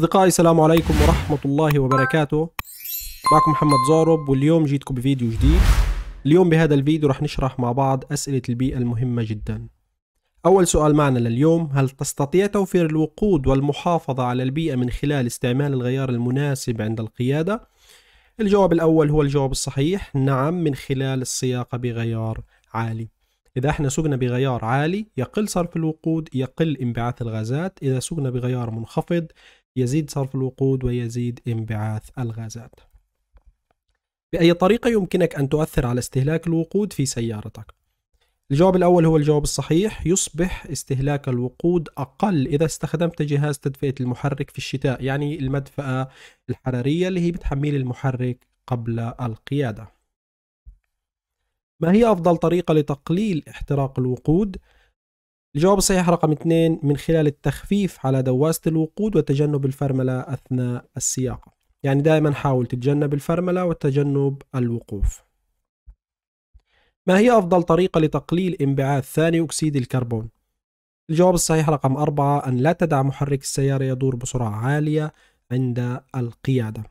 أصدقائي السلام عليكم ورحمة الله وبركاته معكم محمد زورب واليوم جيتكم بفيديو جديد اليوم بهذا الفيديو رح نشرح مع بعض أسئلة البيئة المهمة جدا أول سؤال معنا لليوم هل تستطيع توفير الوقود والمحافظة على البيئة من خلال استعمال الغيار المناسب عند القيادة؟ الجواب الأول هو الجواب الصحيح نعم من خلال السياقة بغيار عالي إذا احنا سقنا بغيار عالي يقل صرف الوقود يقل انبعاث الغازات إذا سقنا بغيار منخفض يزيد صرف الوقود ويزيد انبعاث الغازات بأي طريقة يمكنك أن تؤثر على استهلاك الوقود في سيارتك؟ الجواب الأول هو الجواب الصحيح يصبح استهلاك الوقود أقل إذا استخدمت جهاز تدفئة المحرك في الشتاء يعني المدفأة الحرارية اللي هي بتحميل المحرك قبل القيادة ما هي أفضل طريقة لتقليل احتراق الوقود؟ الجواب الصحيح رقم اثنين من خلال التخفيف على دواسة الوقود وتجنب الفرملة أثناء السياقة يعني دائما حاول تتجنب الفرملة وتجنب الوقوف ما هي أفضل طريقة لتقليل انبعاث ثاني أكسيد الكربون؟ الجواب الصحيح رقم أربعة أن لا تدع محرك السيارة يدور بسرعة عالية عند القيادة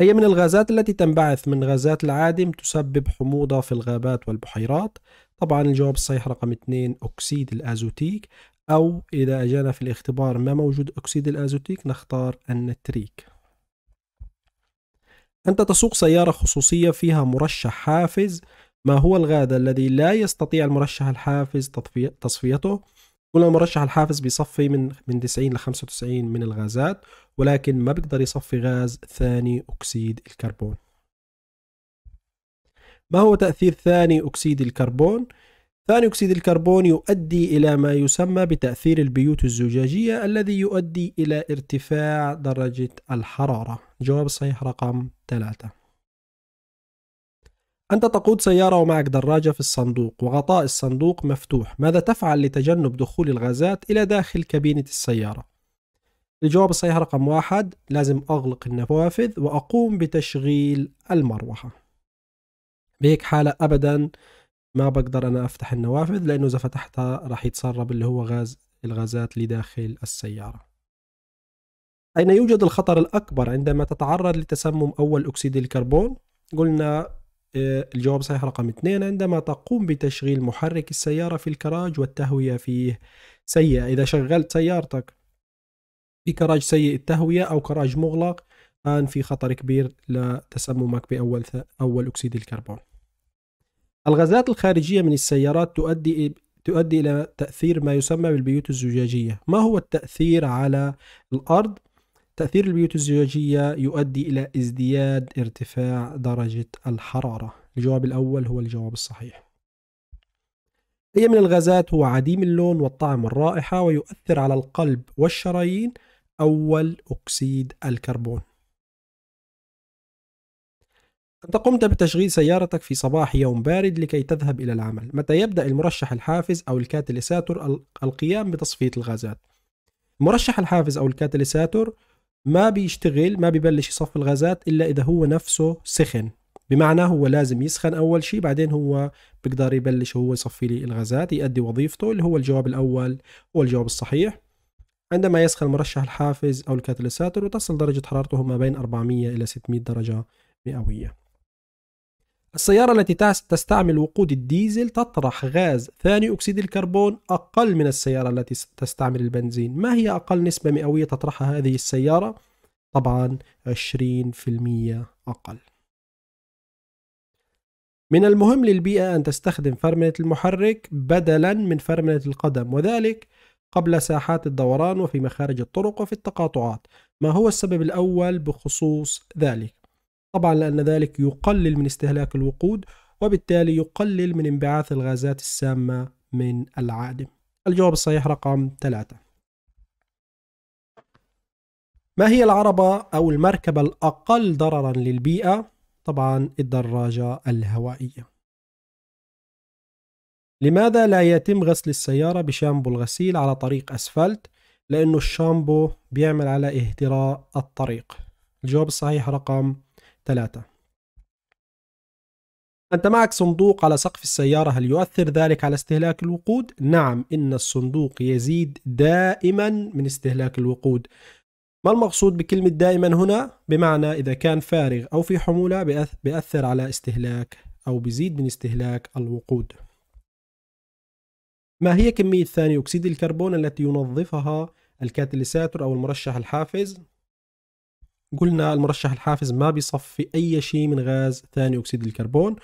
أي من الغازات التي تنبعث من غازات العادم تسبب حموضة في الغابات والبحيرات طبعا الجواب الصحيح رقم 2 أكسيد الأزوتيك أو إذا أجانا في الاختبار ما موجود أكسيد الأزوتيك نختار النتريك أنت تسوق سيارة خصوصية فيها مرشح حافز ما هو الغاز الذي لا يستطيع المرشح الحافز تصفيته كل مرشح الحافز بيصفي من من 90 ل 95 من الغازات ولكن ما بيقدر يصفي غاز ثاني أكسيد الكربون ما هو تأثير ثاني أكسيد الكربون؟ ثاني أكسيد الكربون يؤدي إلى ما يسمى بتأثير البيوت الزجاجية الذي يؤدي إلى ارتفاع درجة الحرارة الجواب الصحيح رقم 3 أنت تقود سيارة ومعك دراجة في الصندوق وغطاء الصندوق مفتوح ماذا تفعل لتجنب دخول الغازات إلى داخل كابينة السيارة؟ الجواب الصحيح رقم واحد لازم أغلق النوافذ وأقوم بتشغيل المروحة بهيك حالة أبدا ما بقدر أنا أفتح النوافذ لأنه إذا فتحتها راح يتسرب اللي هو غاز الغازات لداخل السيارة أين يوجد الخطر الأكبر عندما تتعرض لتسمم أول أكسيد الكربون؟ قلنا آه، الجواب صحيح رقم اثنين عندما تقوم بتشغيل محرك السيارة في الكراج والتهوية فيه سيئة إذا شغلت سيارتك في كراج سيء التهوية أو كراج مغلق الآن في خطر كبير لتسممك بأول ث... أول أكسيد الكربون الغازات الخارجية من السيارات تؤدي تؤدي إلى تأثير ما يسمى بالبيوت الزجاجية ما هو التأثير على الأرض تأثير البيوت الزجاجية يؤدي إلى ازدياد ارتفاع درجة الحرارة الجواب الأول هو الجواب الصحيح هي من الغازات هو عديم اللون والطعم والرائحة ويؤثر على القلب والشرايين أول أكسيد الكربون أنت قمت بتشغيل سيارتك في صباح يوم بارد لكي تذهب إلى العمل متى يبدأ المرشح الحافز أو الكاتاليساتور القيام بتصفية الغازات مرشح الحافز أو الكاتاليساتور ما بيشتغل ما ببلش يصفي الغازات إلا إذا هو نفسه سخن بمعنى هو لازم يسخن أول شيء بعدين هو بيقدر يبلش هو يصفي لي الغازات يؤدي وظيفته اللي هو الجواب الأول هو الجواب الصحيح عندما يسخن مرشح الحافز أو الكاتاليساتور وتصل درجة حرارته ما بين 400 إلى 600 درجة مئوية السيارة التي تستعمل وقود الديزل تطرح غاز ثاني أكسيد الكربون أقل من السيارة التي تستعمل البنزين ما هي أقل نسبة مئوية تطرحها هذه السيارة؟ طبعا 20% أقل من المهم للبيئة أن تستخدم فرملة المحرك بدلا من فرملة القدم وذلك قبل ساحات الدوران وفي مخارج الطرق وفي التقاطعات ما هو السبب الأول بخصوص ذلك؟ طبعا لأن ذلك يقلل من استهلاك الوقود وبالتالي يقلل من انبعاث الغازات السامة من العادم الجواب الصحيح رقم ثلاثة ما هي العربة أو المركبة الأقل ضررا للبيئة؟ طبعا الدراجة الهوائية لماذا لا يتم غسل السيارة بشامبو الغسيل على طريق أسفلت؟ لأن الشامبو بيعمل على اهتراء الطريق الجواب الصحيح رقم ثلاثة أنت معك صندوق على سقف السيارة هل يؤثر ذلك على استهلاك الوقود؟ نعم إن الصندوق يزيد دائما من استهلاك الوقود ما المقصود بكلمة دائما هنا؟ بمعنى إذا كان فارغ أو في حمولة بأثر على استهلاك أو بزيد من استهلاك الوقود ما هي كمية ثاني أكسيد الكربون التي ينظفها الكاتاليساتور أو المرشح الحافز؟ قلنا المرشح الحافز ما بيصفي أي شيء من غاز ثاني أكسيد الكربون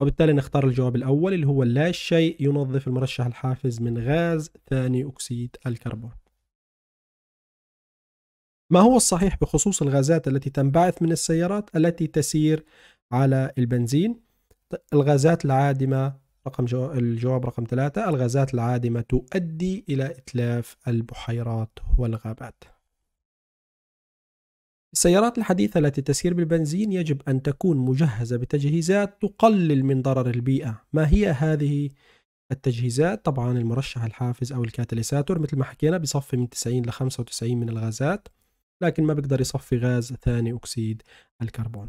وبالتالي نختار الجواب الأول اللي هو لا شيء ينظف المرشح الحافز من غاز ثاني أكسيد الكربون ما هو الصحيح بخصوص الغازات التي تنبعث من السيارات التي تسير على البنزين الغازات العادمة رقم جو... الجواب رقم ثلاثة الغازات العادمة تؤدي إلى إتلاف البحيرات والغابات السيارات الحديثة التي تسير بالبنزين يجب أن تكون مجهزة بتجهيزات تقلل من ضرر البيئة ما هي هذه التجهيزات طبعا المرشح الحافز أو الكاتاليساتور مثل ما حكينا بصفي من 90 ل 95 من الغازات لكن ما بقدر يصفي غاز ثاني أكسيد الكربون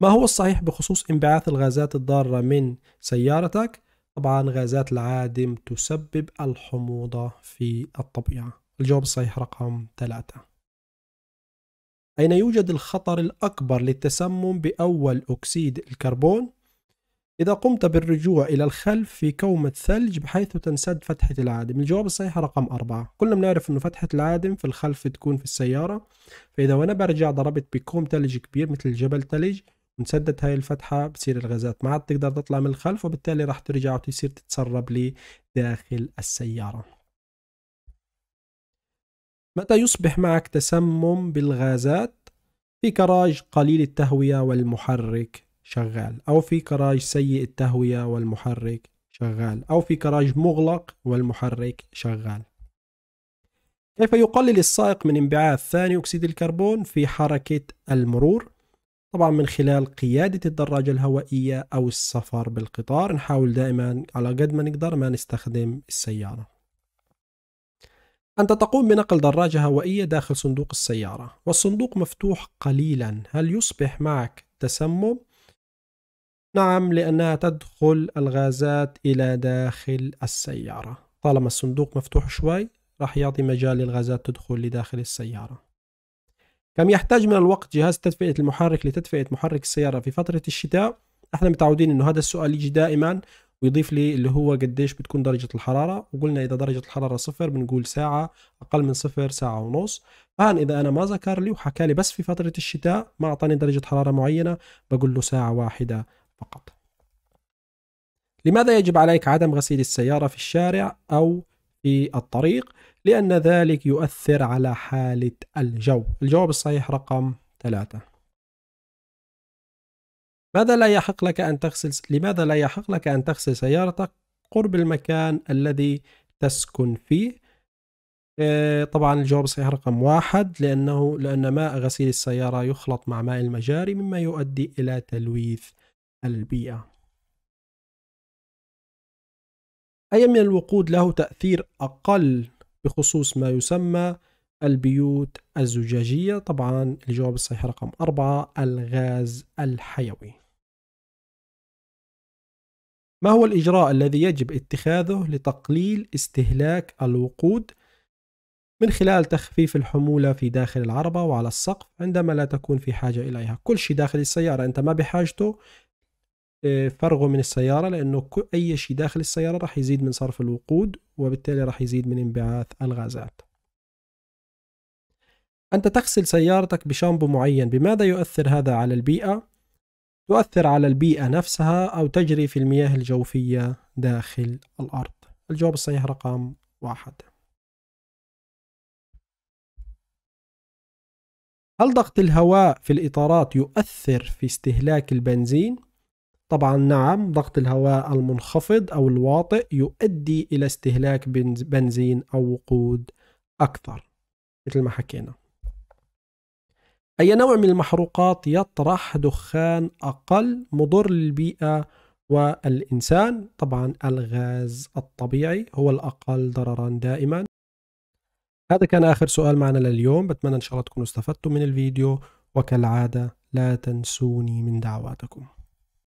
ما هو الصحيح بخصوص انبعاث الغازات الضارة من سيارتك؟ طبعا غازات العادم تسبب الحموضة في الطبيعة الجواب الصحيح رقم ثلاثة أين يوجد الخطر الأكبر للتسمم بأول أكسيد الكربون إذا قمت بالرجوع إلى الخلف في كومة ثلج بحيث تنسد فتحة العادم الجواب الصحيح رقم أربعة كلنا بنعرف أنه فتحة العادم في الخلف تكون في السيارة فإذا وأنا برجع ضربت بكوم ثلج كبير مثل جبل ثلج انسدت هاي الفتحة بصير الغازات ما عاد تقدر تطلع من الخلف وبالتالي راح ترجع وتصير تتسرب لداخل السيارة متى يصبح معك تسمم بالغازات في كراج قليل التهوية والمحرك شغال أو في كراج سيء التهوية والمحرك شغال أو في كراج مغلق والمحرك شغال كيف يقلل السائق من انبعاث ثاني أكسيد الكربون في حركة المرور؟ طبعا من خلال قيادة الدراجة الهوائية أو السفر بالقطار نحاول دائما على قد ما نقدر ما نستخدم السيارة أنت تقوم بنقل دراجة هوائية داخل صندوق السيارة والصندوق مفتوح قليلا هل يصبح معك تسمم؟ نعم لأنها تدخل الغازات إلى داخل السيارة طالما الصندوق مفتوح شوي راح يعطي مجال للغازات تدخل لداخل السيارة كم يحتاج من الوقت جهاز تدفئة المحرك لتدفئة محرك السيارة في فترة الشتاء؟ احنا متعودين انه هذا السؤال يجي دائما ويضيف لي اللي هو قديش بتكون درجة الحرارة وقلنا إذا درجة الحرارة صفر بنقول ساعة أقل من صفر ساعة ونص الآن إذا أنا ما ذكر لي وحكى لي بس في فترة الشتاء ما أعطاني درجة حرارة معينة بقول له ساعة واحدة فقط لماذا يجب عليك عدم غسيل السيارة في الشارع أو في الطريق؟ لأن ذلك يؤثر على حالة الجو الجواب الصحيح رقم ثلاثة ماذا لا يحق لك أن تغسل لماذا لا يحق لك أن تغسل سيارتك قرب المكان الذي تسكن فيه آه، طبعا الجواب الصحيح رقم واحد لأنه لأن ماء غسيل السيارة يخلط مع ماء المجاري مما يؤدي إلى تلويث البيئة أي من الوقود له تأثير أقل بخصوص ما يسمى البيوت الزجاجية طبعا الجواب الصحيح رقم أربعة الغاز الحيوي ما هو الإجراء الذي يجب اتخاذه لتقليل استهلاك الوقود من خلال تخفيف الحمولة في داخل العربة وعلى السقف عندما لا تكون في حاجة إليها كل شيء داخل السيارة أنت ما بحاجته آه، فرغه من السيارة لأنه أي شيء داخل السيارة راح يزيد من صرف الوقود وبالتالي راح يزيد من انبعاث الغازات أنت تغسل سيارتك بشامبو معين بماذا يؤثر هذا على البيئة؟ تؤثر على البيئة نفسها أو تجري في المياه الجوفية داخل الأرض الجواب الصحيح رقم واحد هل ضغط الهواء في الإطارات يؤثر في استهلاك البنزين؟ طبعا نعم ضغط الهواء المنخفض أو الواطئ يؤدي إلى استهلاك بنزين أو وقود أكثر مثل ما حكينا أي نوع من المحروقات يطرح دخان أقل مضر للبيئة والإنسان طبعا الغاز الطبيعي هو الأقل ضررا دائما هذا كان آخر سؤال معنا لليوم بتمنى إن شاء الله تكونوا استفدتم من الفيديو وكالعادة لا تنسوني من دعواتكم